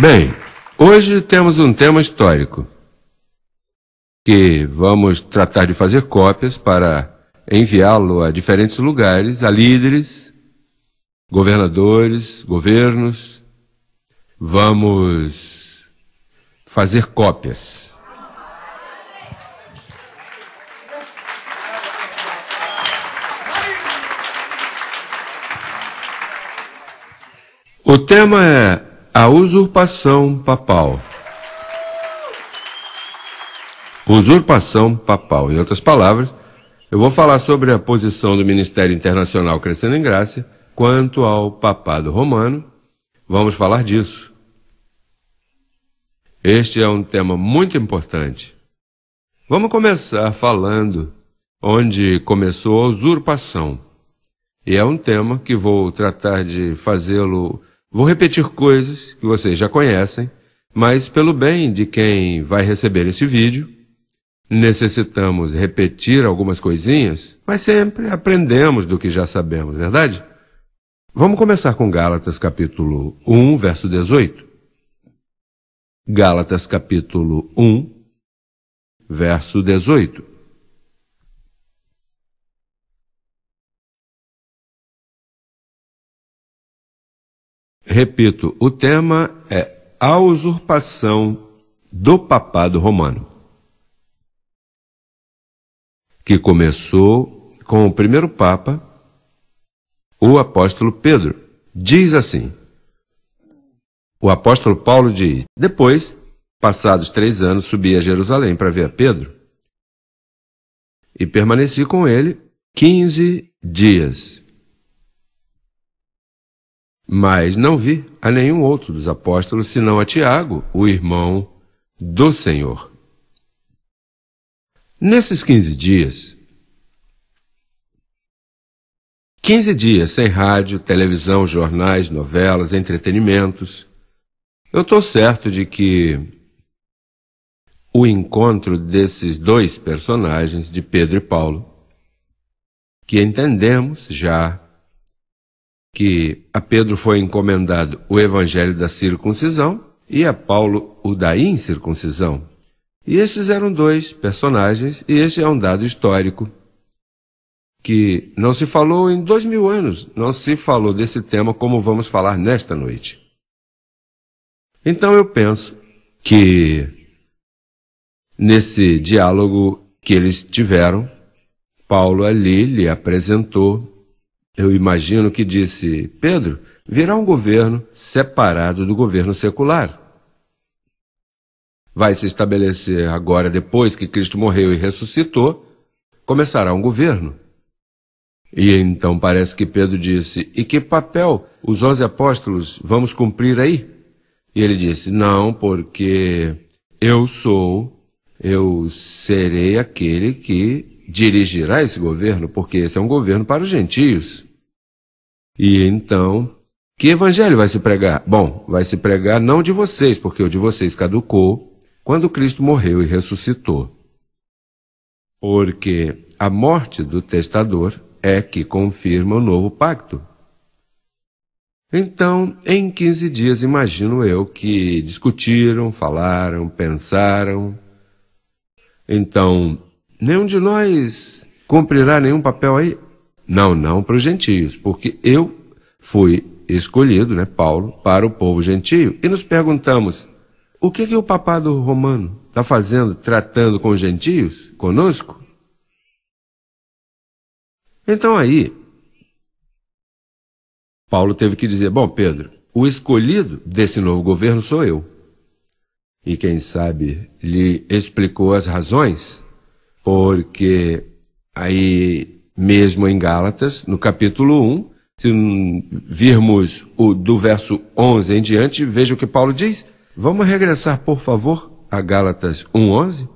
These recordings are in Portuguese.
Bem, hoje temos um tema histórico que vamos tratar de fazer cópias para enviá-lo a diferentes lugares, a líderes, governadores, governos. Vamos fazer cópias. O tema é a usurpação papal. Usurpação papal. Em outras palavras, eu vou falar sobre a posição do Ministério Internacional Crescendo em Graça quanto ao papado romano. Vamos falar disso. Este é um tema muito importante. Vamos começar falando onde começou a usurpação. E é um tema que vou tratar de fazê-lo Vou repetir coisas que vocês já conhecem, mas pelo bem de quem vai receber esse vídeo, necessitamos repetir algumas coisinhas, mas sempre aprendemos do que já sabemos, verdade? Vamos começar com Gálatas capítulo 1, verso 18. Gálatas capítulo 1, verso 18. Repito, o tema é a usurpação do papado romano, que começou com o primeiro papa, o apóstolo Pedro. Diz assim: O apóstolo Paulo diz: Depois, passados três anos, subi a Jerusalém para ver Pedro e permaneci com ele quinze dias. Mas não vi a nenhum outro dos apóstolos senão a Tiago, o irmão do Senhor. Nesses 15 dias, 15 dias sem rádio, televisão, jornais, novelas, entretenimentos, eu estou certo de que o encontro desses dois personagens, de Pedro e Paulo, que entendemos já que a Pedro foi encomendado o evangelho da circuncisão e a Paulo o da incircuncisão. E esses eram dois personagens, e esse é um dado histórico que não se falou em dois mil anos, não se falou desse tema como vamos falar nesta noite. Então eu penso que nesse diálogo que eles tiveram, Paulo ali lhe apresentou eu imagino que disse: Pedro, virá um governo separado do governo secular. Vai se estabelecer agora, depois que Cristo morreu e ressuscitou, começará um governo. E então parece que Pedro disse: E que papel os onze apóstolos vamos cumprir aí? E ele disse: Não, porque eu sou, eu serei aquele que dirigirá esse governo, porque esse é um governo para os gentios. E então, que evangelho vai se pregar? Bom, vai se pregar não de vocês, porque o de vocês caducou quando Cristo morreu e ressuscitou. Porque a morte do testador é que confirma o novo pacto. Então, em 15 dias, imagino eu que discutiram, falaram, pensaram. Então, nenhum de nós cumprirá nenhum papel aí? Não, não para os gentios, porque eu fui escolhido, né, Paulo, para o povo gentio. E nos perguntamos, o que, que o papado romano está fazendo, tratando com os gentios, conosco? Então aí, Paulo teve que dizer: Bom, Pedro, o escolhido desse novo governo sou eu. E quem sabe lhe explicou as razões, porque aí mesmo em Gálatas, no capítulo 1, se virmos o do verso 11 em diante, veja o que Paulo diz. Vamos regressar, por favor, a Gálatas 1:11.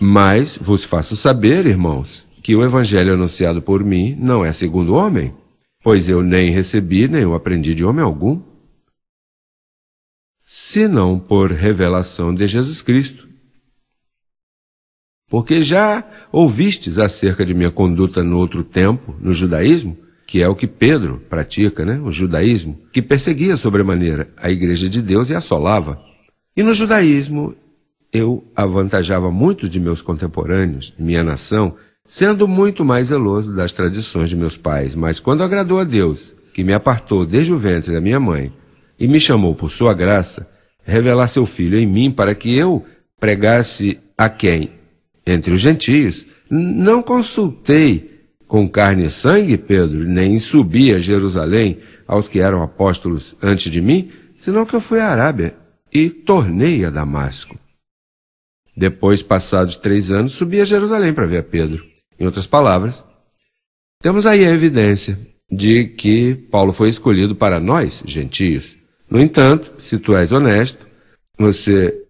Mas vos faço saber, irmãos, que o evangelho anunciado por mim não é segundo homem, pois eu nem recebi, nem o aprendi de homem algum, senão por revelação de Jesus Cristo porque já ouvistes acerca de minha conduta no outro tempo, no judaísmo, que é o que Pedro pratica, né? o judaísmo, que perseguia sobremaneira a igreja de Deus e assolava. E no judaísmo eu avantajava muito de meus contemporâneos, minha nação, sendo muito mais zeloso das tradições de meus pais. Mas quando agradou a Deus, que me apartou desde o ventre da minha mãe e me chamou por sua graça, revelar seu filho em mim para que eu pregasse a quem entre os gentios. Não consultei com carne e sangue, Pedro, nem subi a Jerusalém aos que eram apóstolos antes de mim, senão que eu fui à Arábia e tornei a Damasco. Depois, passados três anos, subi a Jerusalém para ver a Pedro. Em outras palavras, temos aí a evidência de que Paulo foi escolhido para nós, gentios. No entanto, se tu és honesto, você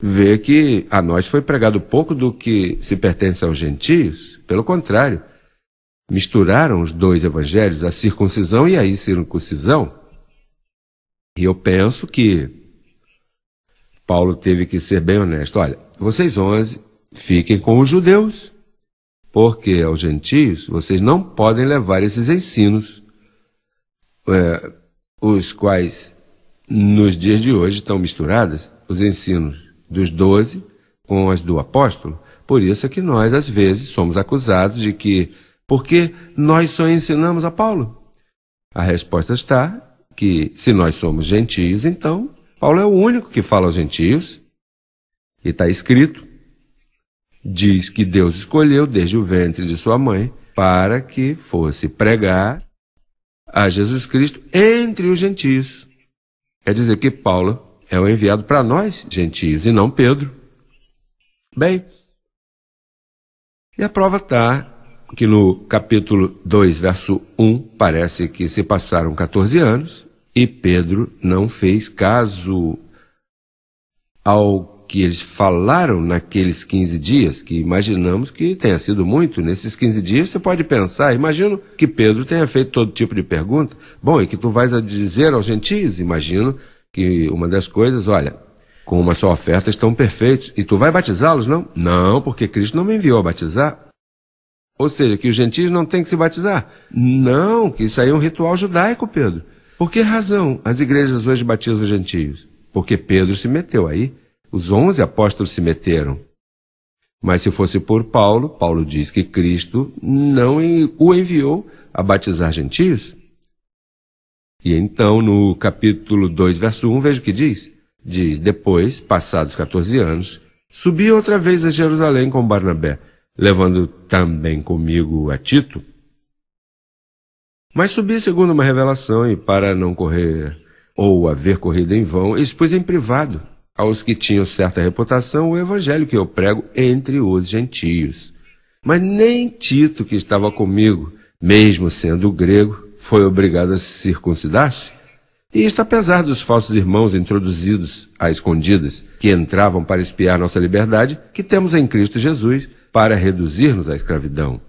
vê que a nós foi pregado pouco do que se pertence aos gentios, pelo contrário, misturaram os dois evangelhos, a circuncisão e a incircuncisão. E eu penso que Paulo teve que ser bem honesto. Olha, vocês onze fiquem com os judeus, porque aos gentios vocês não podem levar esses ensinos, é, os quais nos dias de hoje estão misturados, os ensinos dos doze com as do apóstolo. Por isso é que nós, às vezes, somos acusados de que, porque nós só ensinamos a Paulo? A resposta está que, se nós somos gentios, então Paulo é o único que fala aos gentios. E está escrito: diz que Deus escolheu desde o ventre de sua mãe para que fosse pregar a Jesus Cristo entre os gentios. Quer dizer que Paulo é o enviado para nós, gentios, e não Pedro. Bem, e a prova está que no capítulo 2, verso 1, parece que se passaram 14 anos e Pedro não fez caso ao que eles falaram naqueles 15 dias, que imaginamos que tenha sido muito. Nesses 15 dias você pode pensar, imagino que Pedro tenha feito todo tipo de pergunta. Bom, e que tu vais a dizer aos gentios? Imagino que uma das coisas, olha, com uma só oferta estão perfeitos, e tu vai batizá-los, não? Não, porque Cristo não me enviou a batizar. Ou seja, que os gentios não têm que se batizar. Não, que isso aí é um ritual judaico, Pedro. Por que razão as igrejas hoje batizam os gentios? Porque Pedro se meteu aí. Os onze apóstolos se meteram. Mas se fosse por Paulo, Paulo diz que Cristo não o enviou a batizar gentios. E então, no capítulo 2, verso 1, veja o que diz. Diz, depois, passados 14 anos, subi outra vez a Jerusalém com Barnabé, levando também comigo a Tito. Mas subi segundo uma revelação e para não correr ou haver corrido em vão, expus em privado aos que tinham certa reputação o evangelho que eu prego entre os gentios. Mas nem Tito, que estava comigo, mesmo sendo grego, foi obrigado a se circuncidar-se? E isto apesar dos falsos irmãos introduzidos a escondidas, que entravam para espiar nossa liberdade, que temos em Cristo Jesus, para reduzir-nos à escravidão.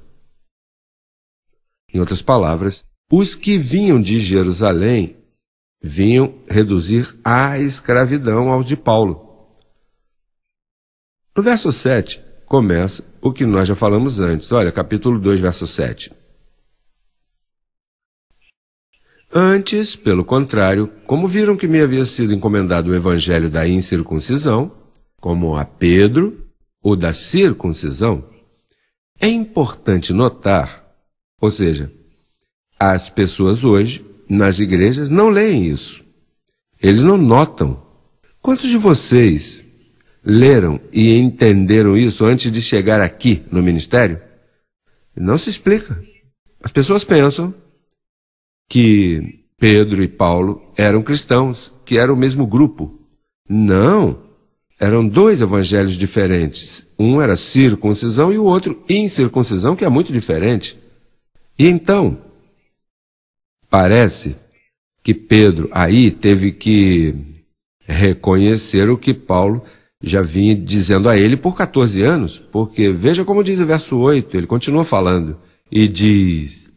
Em outras palavras, os que vinham de Jerusalém vinham reduzir à escravidão aos de Paulo. No verso 7 começa o que nós já falamos antes. Olha, capítulo 2, verso 7. Antes, pelo contrário, como viram que me havia sido encomendado o evangelho da incircuncisão, como a Pedro, o da circuncisão, é importante notar, ou seja, as pessoas hoje, nas igrejas, não leem isso. Eles não notam. Quantos de vocês leram e entenderam isso antes de chegar aqui no ministério? Não se explica. As pessoas pensam que Pedro e Paulo eram cristãos, que era o mesmo grupo. Não! Eram dois evangelhos diferentes. Um era circuncisão e o outro incircuncisão, que é muito diferente. E então, parece que Pedro aí teve que reconhecer o que Paulo já vinha dizendo a ele por 14 anos, porque veja como diz o verso 8, ele continua falando e diz: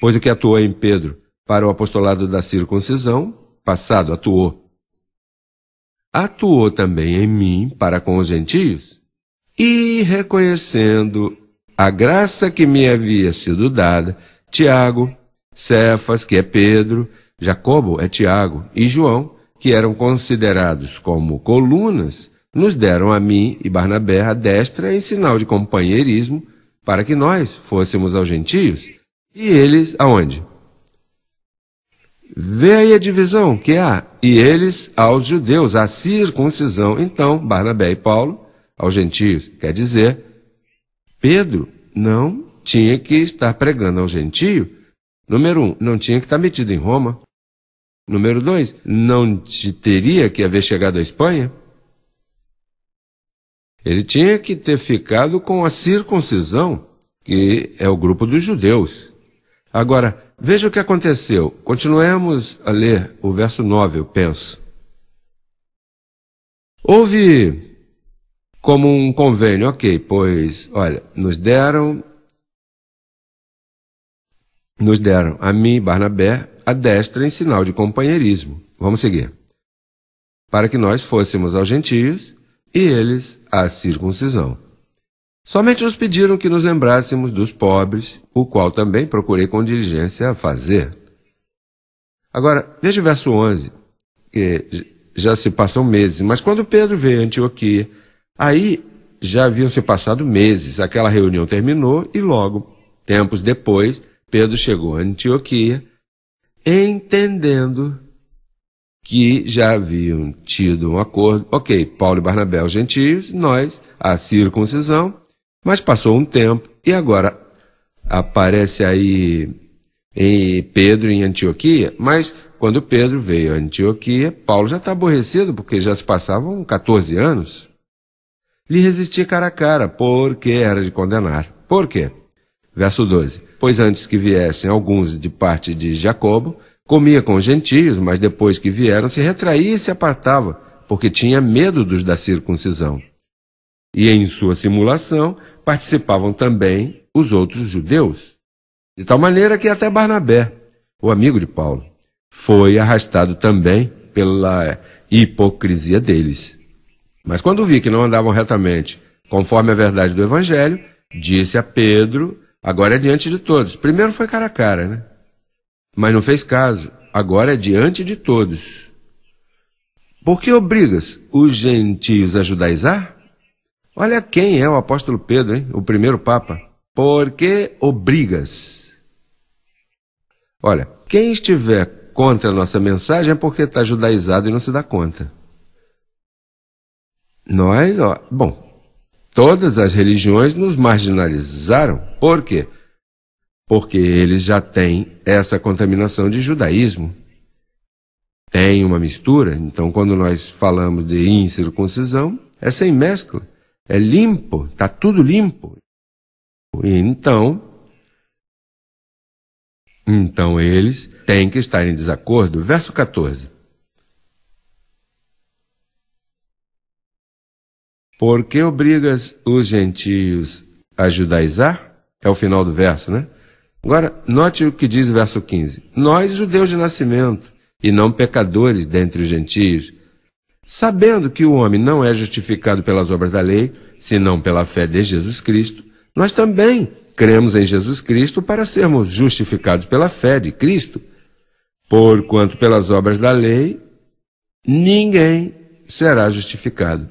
Pois o que atuou em Pedro para o apostolado da circuncisão, passado atuou. Atuou também em mim para com os gentios. E reconhecendo a graça que me havia sido dada, Tiago, Cefas, que é Pedro, Jacobo é Tiago, e João, que eram considerados como colunas, nos deram a mim e Barnabé a destra em sinal de companheirismo para que nós fôssemos aos gentios e eles aonde? Vê aí a divisão que há. E eles aos judeus, a circuncisão. Então, Barnabé e Paulo aos gentios. Quer dizer, Pedro não tinha que estar pregando ao gentio. Número um, não tinha que estar metido em Roma. Número dois, não te teria que haver chegado à Espanha. Ele tinha que ter ficado com a circuncisão, que é o grupo dos judeus. Agora, veja o que aconteceu. Continuemos a ler o verso 9, eu penso. Houve como um convênio, ok, pois, olha, nos deram, nos deram a mim, Barnabé, a destra em sinal de companheirismo. Vamos seguir. Para que nós fôssemos aos gentios e eles à circuncisão. Somente nos pediram que nos lembrássemos dos pobres, o qual também procurei com diligência fazer. Agora, veja o verso 11, que já se passam meses, mas quando Pedro veio a Antioquia, aí já haviam se passado meses, aquela reunião terminou e logo, tempos depois, Pedro chegou a Antioquia, entendendo que já haviam tido um acordo, ok, Paulo e Barnabé os gentios, nós a circuncisão, mas passou um tempo e agora aparece aí em Pedro em Antioquia, mas quando Pedro veio a Antioquia, Paulo já está aborrecido porque já se passavam 14 anos. Lhe resistia cara a cara, porque era de condenar. Por quê? Verso 12. Pois antes que viessem alguns de parte de Jacobo, comia com os gentios, mas depois que vieram se retraía e se apartava, porque tinha medo dos da circuncisão. E em sua simulação participavam também os outros judeus. De tal maneira que até Barnabé, o amigo de Paulo, foi arrastado também pela hipocrisia deles. Mas quando vi que não andavam retamente, conforme a verdade do Evangelho, disse a Pedro, agora é diante de todos. Primeiro foi cara a cara, né? Mas não fez caso, agora é diante de todos. Por que obrigas os gentios a judaizar? Olha quem é o apóstolo Pedro, hein? o primeiro Papa. Por que obrigas? Olha, quem estiver contra a nossa mensagem é porque está judaizado e não se dá conta. Nós, ó, bom, todas as religiões nos marginalizaram. Por quê? Porque eles já têm essa contaminação de judaísmo. Tem uma mistura, então quando nós falamos de incircuncisão, é sem mescla é limpo, está tudo limpo. E então, então eles têm que estar em desacordo. Verso 14. Por que obrigas os gentios a judaizar? É o final do verso, né? Agora, note o que diz o verso 15. Nós, judeus de nascimento, e não pecadores dentre os gentios, Sabendo que o homem não é justificado pelas obras da lei, senão pela fé de Jesus Cristo, nós também cremos em Jesus Cristo para sermos justificados pela fé de Cristo. Porquanto pelas obras da lei, ninguém será justificado.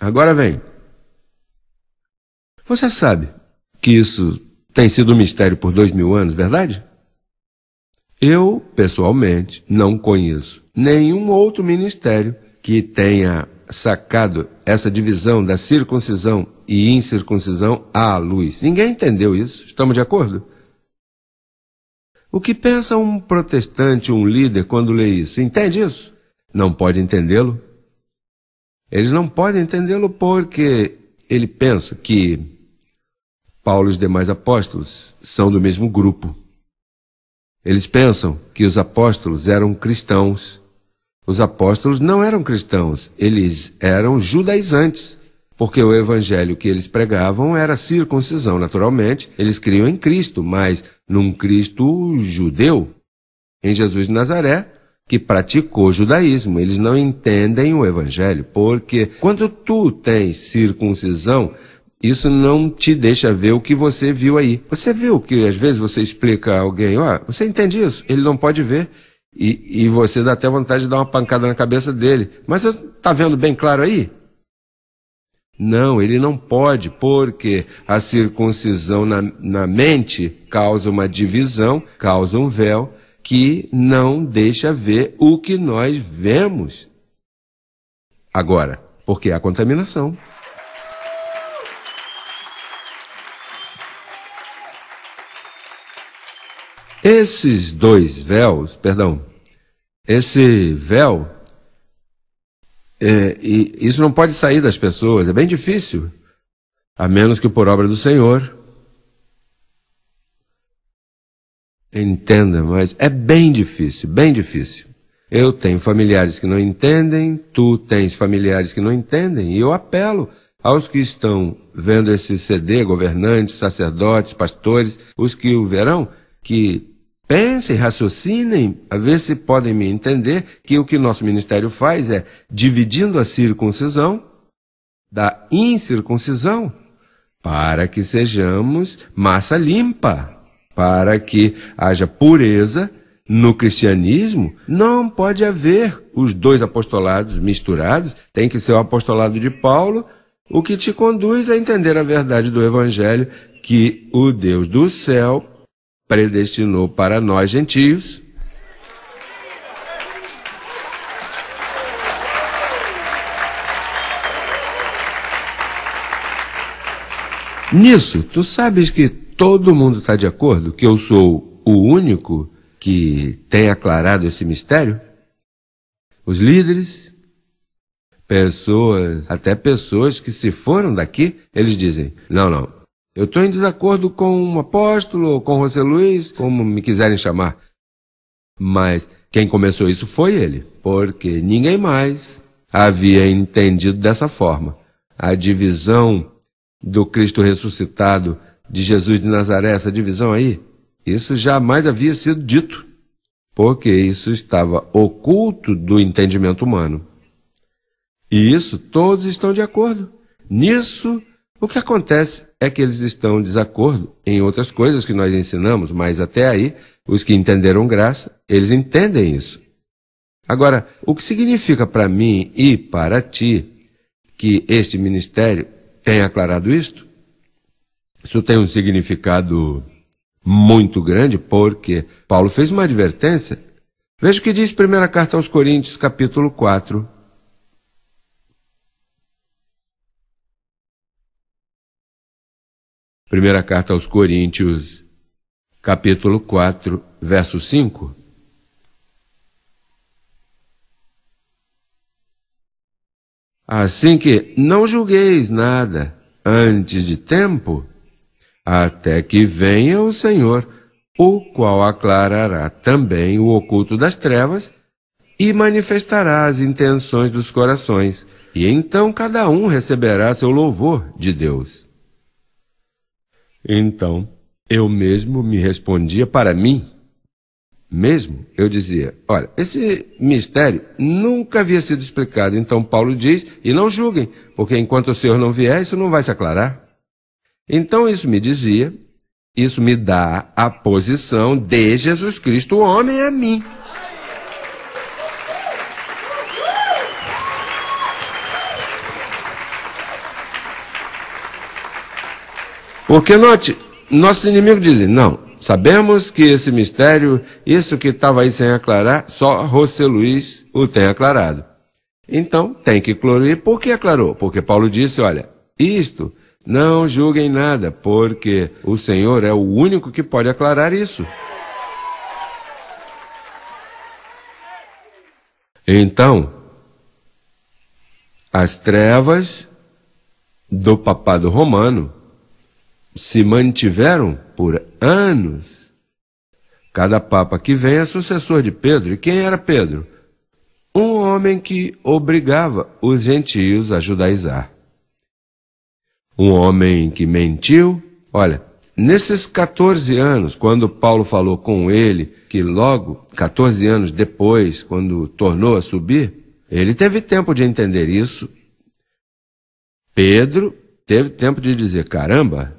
Agora vem. Você sabe que isso tem sido um mistério por dois mil anos, verdade? Eu, pessoalmente, não conheço nenhum outro ministério que tenha sacado essa divisão da circuncisão e incircuncisão à luz. Ninguém entendeu isso. Estamos de acordo? O que pensa um protestante, um líder, quando lê isso? Entende isso? Não pode entendê-lo. Eles não podem entendê-lo porque ele pensa que Paulo e os demais apóstolos são do mesmo grupo. Eles pensam que os apóstolos eram cristãos os apóstolos não eram cristãos, eles eram judaizantes, porque o evangelho que eles pregavam era circuncisão. Naturalmente, eles criam em Cristo, mas num Cristo judeu, em Jesus de Nazaré, que praticou judaísmo. Eles não entendem o evangelho, porque quando tu tens circuncisão, isso não te deixa ver o que você viu aí. Você viu que às vezes você explica a alguém, ó, oh, você entende isso? Ele não pode ver. E, e você dá até vontade de dar uma pancada na cabeça dele. Mas está vendo bem claro aí? Não, ele não pode, porque a circuncisão na, na mente causa uma divisão, causa um véu que não deixa ver o que nós vemos. Agora, porque há contaminação. Esses dois véus, perdão, esse véu, é, isso não pode sair das pessoas, é bem difícil, a menos que por obra do Senhor. Entenda, mas é bem difícil, bem difícil. Eu tenho familiares que não entendem, tu tens familiares que não entendem, e eu apelo aos que estão vendo esse CD, governantes, sacerdotes, pastores, os que o verão, que Pensem, raciocinem, a ver se podem me entender que o que nosso ministério faz é dividindo a circuncisão da incircuncisão, para que sejamos massa limpa, para que haja pureza. No cristianismo não pode haver os dois apostolados misturados, tem que ser o apostolado de Paulo, o que te conduz a entender a verdade do evangelho que o Deus do céu predestinou para nós gentios. Nisso, tu sabes que todo mundo está de acordo que eu sou o único que tem aclarado esse mistério? Os líderes, pessoas, até pessoas que se foram daqui, eles dizem: não, não, eu estou em desacordo com um apóstolo, com José Luiz, como me quiserem chamar. Mas quem começou isso foi ele, porque ninguém mais havia entendido dessa forma. A divisão do Cristo ressuscitado de Jesus de Nazaré, essa divisão aí, isso jamais havia sido dito, porque isso estava oculto do entendimento humano. E isso todos estão de acordo. Nisso o que acontece é que eles estão em desacordo em outras coisas que nós ensinamos, mas até aí, os que entenderam graça, eles entendem isso. Agora, o que significa para mim e para ti que este ministério tem aclarado isto? Isso tem um significado muito grande, porque Paulo fez uma advertência. Veja o que diz 1 primeira carta aos Coríntios, capítulo 4, Primeira carta aos Coríntios, capítulo 4, verso 5. Assim que não julgueis nada antes de tempo, até que venha o Senhor, o qual aclarará também o oculto das trevas e manifestará as intenções dos corações, e então cada um receberá seu louvor de Deus. Então, eu mesmo me respondia para mim. Mesmo, eu dizia: olha, esse mistério nunca havia sido explicado. Então, Paulo diz: e não julguem, porque enquanto o Senhor não vier, isso não vai se aclarar. Então, isso me dizia, isso me dá a posição de Jesus Cristo, homem, é a mim. Porque, note, nossos inimigos dizem, não, sabemos que esse mistério, isso que estava aí sem aclarar, só José Luiz o tem aclarado. Então, tem que clorir. Por que aclarou? Porque Paulo disse, olha, isto não julguem nada, porque o Senhor é o único que pode aclarar isso. Então, as trevas do papado romano se mantiveram por anos. Cada papa que vem é sucessor de Pedro. E quem era Pedro? Um homem que obrigava os gentios a judaizar. Um homem que mentiu. Olha, nesses 14 anos, quando Paulo falou com ele, que logo, 14 anos depois, quando tornou a subir, ele teve tempo de entender isso. Pedro teve tempo de dizer: caramba,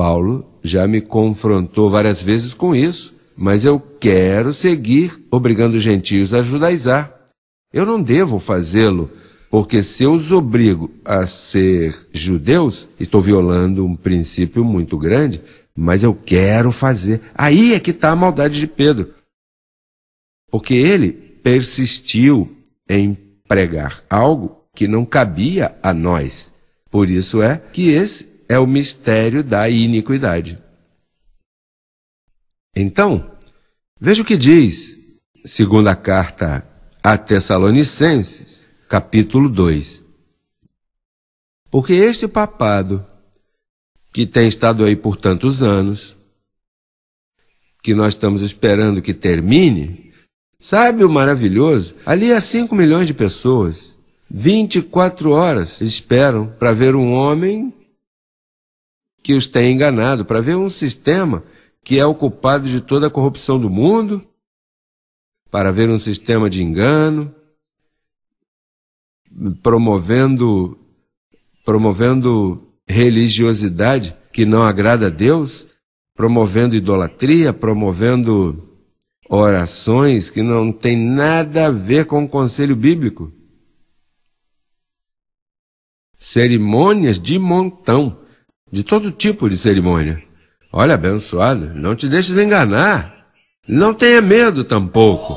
Paulo já me confrontou várias vezes com isso, mas eu quero seguir obrigando os gentios a judaizar. Eu não devo fazê-lo, porque se eu os obrigo a ser judeus, estou violando um princípio muito grande, mas eu quero fazer. Aí é que está a maldade de Pedro. Porque ele persistiu em pregar algo que não cabia a nós. Por isso é que esse é o mistério da iniquidade. Então, veja o que diz, segunda carta a Tessalonicenses, capítulo 2. Porque este papado, que tem estado aí por tantos anos, que nós estamos esperando que termine, sabe o maravilhoso? Ali há 5 milhões de pessoas. 24 horas esperam para ver um homem que os tem enganado, para ver um sistema que é o culpado de toda a corrupção do mundo, para ver um sistema de engano, promovendo, promovendo religiosidade que não agrada a Deus, promovendo idolatria, promovendo orações que não tem nada a ver com o conselho bíblico. Cerimônias de montão de todo tipo de cerimônia. Olha, abençoado, não te deixes enganar. Não tenha medo tampouco.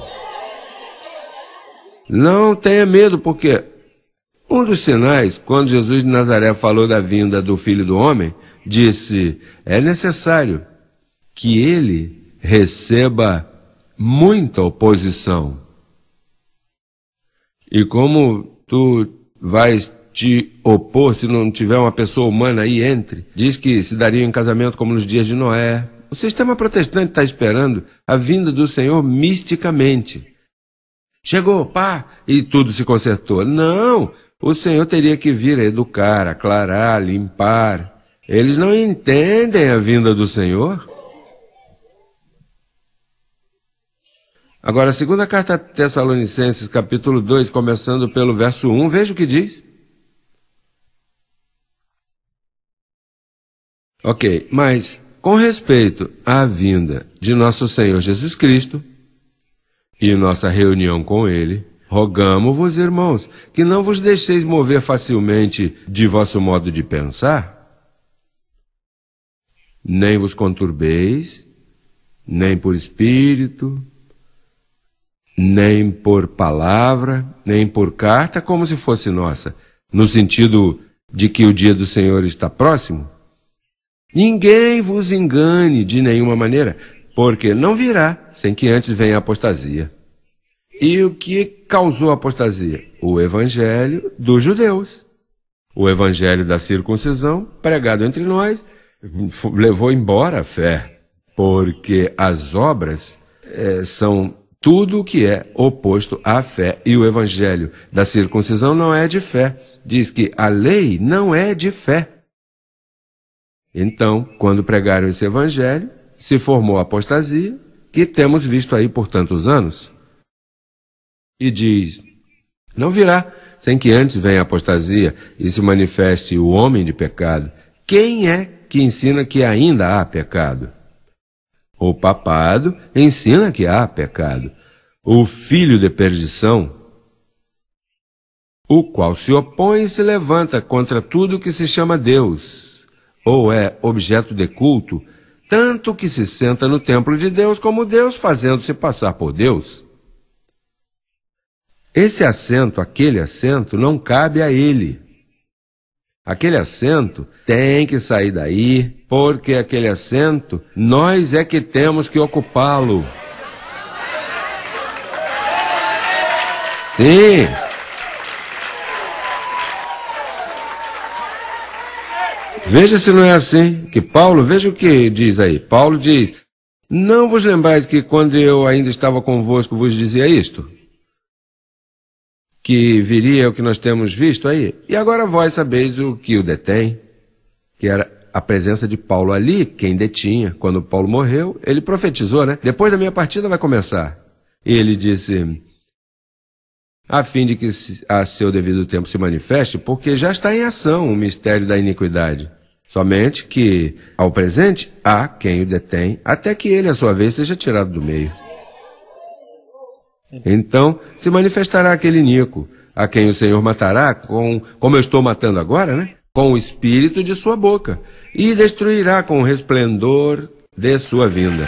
Não tenha medo, porque um dos sinais, quando Jesus de Nazaré falou da vinda do Filho do Homem, disse: é necessário que ele receba muita oposição. E como tu vais te opor, se não tiver uma pessoa humana aí, entre. Diz que se daria em casamento como nos dias de Noé. O sistema protestante está esperando a vinda do Senhor misticamente. Chegou, pá, e tudo se consertou. Não! O Senhor teria que vir a educar, aclarar, limpar. Eles não entendem a vinda do Senhor. Agora, a segunda carta a Tessalonicenses, capítulo 2, começando pelo verso 1, veja o que diz. Ok, mas com respeito à vinda de nosso Senhor Jesus Cristo e nossa reunião com Ele, rogamos-vos, irmãos, que não vos deixeis mover facilmente de vosso modo de pensar, nem vos conturbeis, nem por espírito, nem por palavra, nem por carta, como se fosse nossa, no sentido de que o dia do Senhor está próximo, Ninguém vos engane de nenhuma maneira, porque não virá sem que antes venha a apostasia. E o que causou a apostasia? O evangelho dos judeus. O evangelho da circuncisão, pregado entre nós, levou embora a fé, porque as obras é, são tudo o que é oposto à fé. E o evangelho da circuncisão não é de fé. Diz que a lei não é de fé. Então, quando pregaram esse evangelho, se formou a apostasia, que temos visto aí por tantos anos. E diz: Não virá sem que antes venha a apostasia e se manifeste o homem de pecado. Quem é que ensina que ainda há pecado? O papado ensina que há pecado. O filho de perdição, o qual se opõe e se levanta contra tudo que se chama Deus ou é objeto de culto, tanto que se senta no templo de Deus como Deus, fazendo-se passar por Deus. Esse assento, aquele assento, não cabe a ele. Aquele assento tem que sair daí, porque aquele assento nós é que temos que ocupá-lo. Sim, Veja se não é assim, que Paulo, veja o que diz aí. Paulo diz: Não vos lembrais que quando eu ainda estava convosco vos dizia isto? Que viria o que nós temos visto aí? E agora vós sabeis o que o detém, que era a presença de Paulo ali, quem detinha. Quando Paulo morreu, ele profetizou, né? Depois da minha partida vai começar. E ele disse: a fim de que a seu devido tempo se manifeste, porque já está em ação o mistério da iniquidade. Somente que, ao presente, há quem o detém, até que ele, à sua vez, seja tirado do meio. Então se manifestará aquele Nico, a quem o Senhor matará, com, como eu estou matando agora, né? com o espírito de sua boca, e destruirá com o resplendor de sua vinda.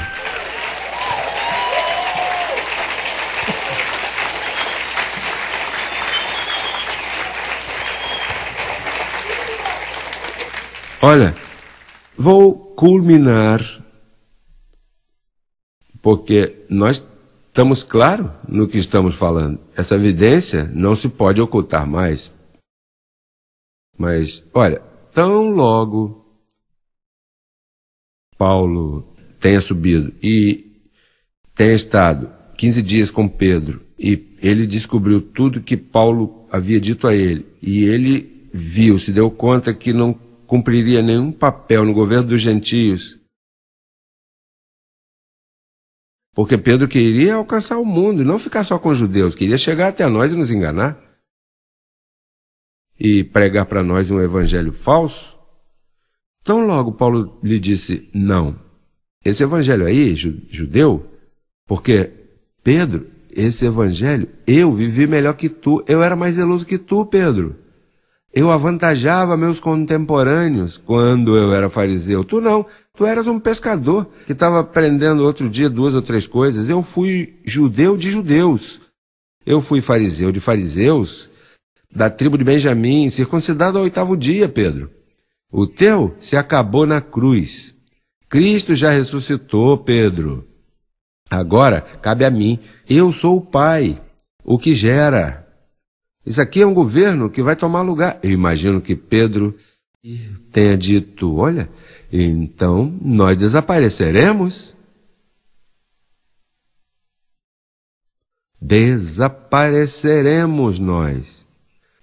Olha, vou culminar, porque nós estamos claro no que estamos falando. Essa evidência não se pode ocultar mais. Mas, olha, tão logo Paulo tenha subido e tenha estado 15 dias com Pedro e ele descobriu tudo que Paulo havia dito a ele e ele viu, se deu conta que não cumpriria nenhum papel no governo dos gentios. Porque Pedro queria alcançar o mundo, não ficar só com os judeus, queria chegar até nós e nos enganar. E pregar para nós um evangelho falso. Então logo Paulo lhe disse: não. Esse evangelho aí, judeu, porque Pedro, esse evangelho, eu vivi melhor que tu, eu era mais zeloso que tu, Pedro. Eu avantajava meus contemporâneos quando eu era fariseu. Tu não. Tu eras um pescador que estava aprendendo outro dia duas ou três coisas. Eu fui judeu de judeus. Eu fui fariseu de fariseus, da tribo de Benjamim, circuncidado ao oitavo dia, Pedro. O teu se acabou na cruz. Cristo já ressuscitou, Pedro. Agora cabe a mim. Eu sou o Pai, o que gera, isso aqui é um governo que vai tomar lugar. Eu imagino que Pedro tenha dito: olha, então nós desapareceremos. Desapareceremos nós.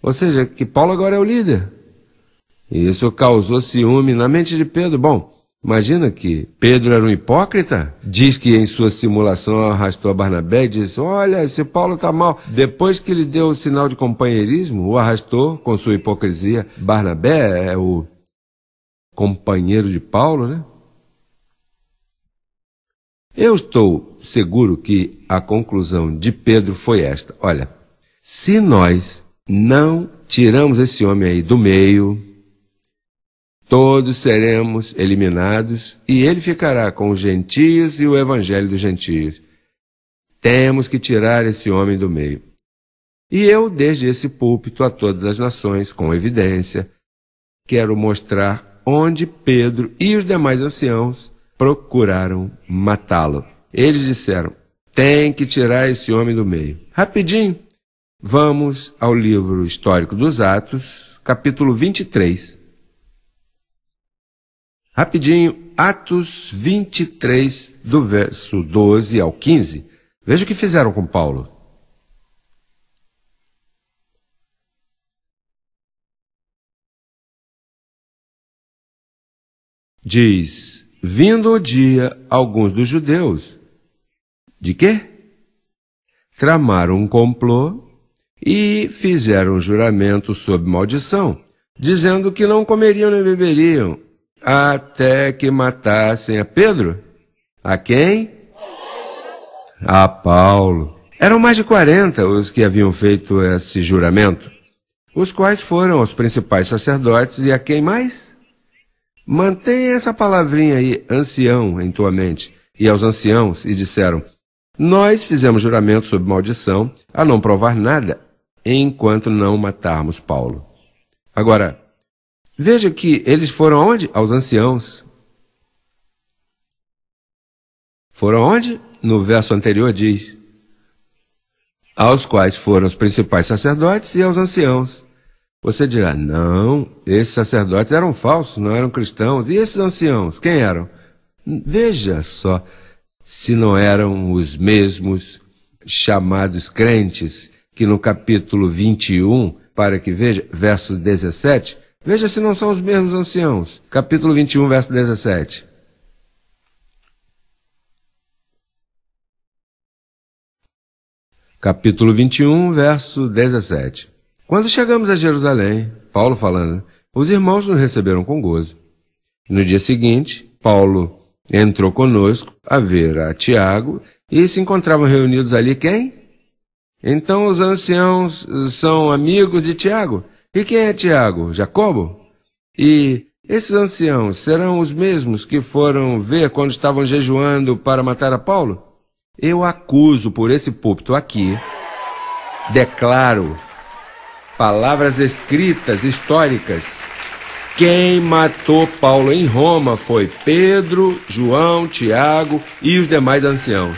Ou seja, que Paulo agora é o líder. E isso causou ciúme na mente de Pedro. Bom, Imagina que Pedro era um hipócrita, diz que em sua simulação arrastou Barnabé e disse: Olha, esse Paulo está mal. Depois que ele deu o sinal de companheirismo, o arrastou com sua hipocrisia. Barnabé é o companheiro de Paulo, né? Eu estou seguro que a conclusão de Pedro foi esta: Olha, se nós não tiramos esse homem aí do meio, todos seremos eliminados e ele ficará com os gentios e o evangelho dos gentios. Temos que tirar esse homem do meio. E eu, desde esse púlpito a todas as nações, com evidência, quero mostrar onde Pedro e os demais anciãos procuraram matá-lo. Eles disseram: tem que tirar esse homem do meio. Rapidinho, vamos ao livro histórico dos Atos, capítulo 23. Rapidinho, Atos 23, do verso 12 ao 15. Veja o que fizeram com Paulo. Diz: Vindo o dia, alguns dos judeus, de quê? Tramaram um complô e fizeram um juramento sob maldição, dizendo que não comeriam nem beberiam até que matassem a Pedro? A quem? A Paulo. Eram mais de 40 os que haviam feito esse juramento, os quais foram os principais sacerdotes e a quem mais? Mantenha essa palavrinha aí, ancião, em tua mente. E aos anciãos, e disseram: Nós fizemos juramento sob maldição a não provar nada enquanto não matarmos Paulo. Agora, Veja que eles foram aonde? Aos anciãos. Foram aonde? No verso anterior diz: aos quais foram os principais sacerdotes e aos anciãos. Você dirá: não, esses sacerdotes eram falsos, não eram cristãos. E esses anciãos, quem eram? Veja só se não eram os mesmos chamados crentes que no capítulo 21, para que veja, verso 17, Veja se não são os mesmos anciãos. Capítulo 21, verso 17. Capítulo 21, verso 17. Quando chegamos a Jerusalém, Paulo falando, os irmãos nos receberam com gozo. No dia seguinte, Paulo entrou conosco a ver a Tiago e se encontravam reunidos ali quem? Então os anciãos são amigos de Tiago? E quem é Tiago? Jacobo? E esses anciãos serão os mesmos que foram ver quando estavam jejuando para matar a Paulo? Eu acuso por esse púlpito aqui, declaro palavras escritas, históricas. Quem matou Paulo em Roma foi Pedro, João, Tiago e os demais anciãos.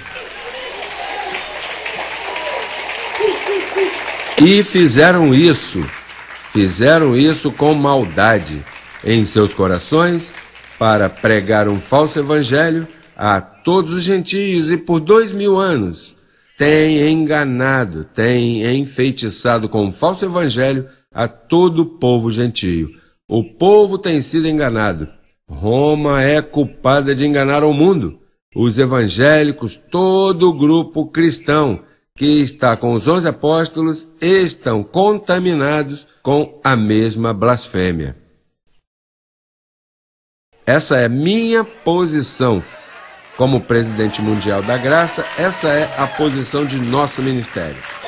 E fizeram isso Fizeram isso com maldade em seus corações para pregar um falso evangelho a todos os gentios e por dois mil anos tem enganado, tem enfeitiçado com um falso evangelho a todo o povo gentio. O povo tem sido enganado. Roma é culpada de enganar o mundo. Os evangélicos, todo o grupo cristão que está com os onze apóstolos, estão contaminados com a mesma blasfêmia. Essa é minha posição. Como presidente mundial da graça, essa é a posição de nosso ministério.